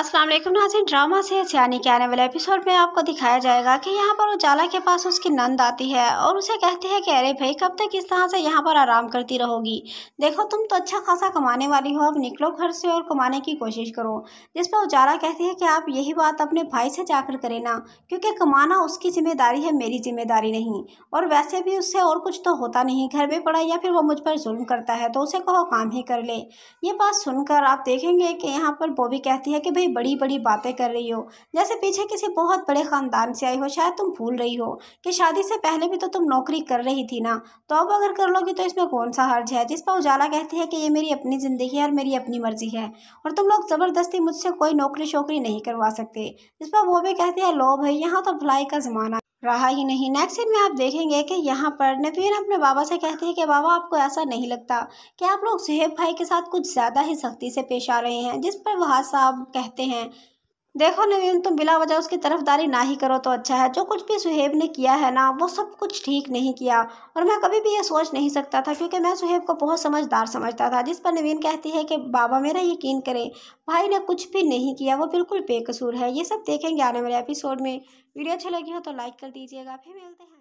अस्सलाम वालेकुम नाजिन ड्रामा से सियानी के आने वाले एपिसोड में आपको दिखाया जाएगा कि यहाँ पर उजाला के पास उसकी नंद आती है और उसे कहती है कि अरे भाई कब तक इस तरह से यहाँ पर आराम करती रहोगी देखो तुम तो अच्छा खासा कमाने वाली हो अब निकलो घर से और कमाने की कोशिश करो जिस पर उजाला कहती है कि आप यही बात अपने भाई से जाकर करें ना क्योंकि कमाना उसकी जिम्मेदारी है मेरी जिम्मेदारी नहीं और वैसे भी उससे और कुछ तो होता नहीं घर में पड़ा या फिर वो मुझ पर जुल्म करता है तो उसे कहो काम ही कर ले ये बात सुनकर आप देखेंगे कि यहाँ पर भी कहती है कि भाई कोई बड़ी बड़ी बातें कर रही हो जैसे पीछे किसी बहुत बड़े ख़ानदान से आई हो शायद तुम भूल रही हो कि शादी से पहले भी तो तुम नौकरी कर रही थी ना तो अब अगर कर लोगी तो इसमें कौन सा हर्ज है जिस पर उजाला कहती है कि ये मेरी अपनी ज़िंदगी है और मेरी अपनी मर्ज़ी है और तुम लोग ज़बरदस्ती मुझसे कोई नौकरी शोकरी नहीं करवा सकते जिस पर वो भी कहते हैं लो भाई यहाँ तो भलाई का ज़माना रहा ही नहीं नेक्स्ट सीन में आप देखेंगे कि यहाँ पर नवीन अपने बाबा से कहते हैं कि बाबा आपको ऐसा नहीं लगता कि आप लोग सुहेब भाई के साथ कुछ ज़्यादा ही सख्ती से पेश आ रहे हैं जिस पर वहाज साहब कहते हैं देखो नवीन तुम बिला वजह उसकी तरफदारी ना ही करो तो अच्छा है जो कुछ भी सुहेब ने किया है ना वो सब कुछ ठीक नहीं किया और मैं कभी भी ये सोच नहीं सकता था क्योंकि मैं सुहेब को बहुत समझदार समझता था जिस पर नवीन कहती है कि बाबा मेरा यकीन करें भाई ने कुछ भी नहीं किया वो बिल्कुल बेकसूर है ये सब देखेंगे आने वाले एपिसोड में वीडियो अच्छी लगी हो तो लाइक कर दीजिएगा फिर मिलते हैं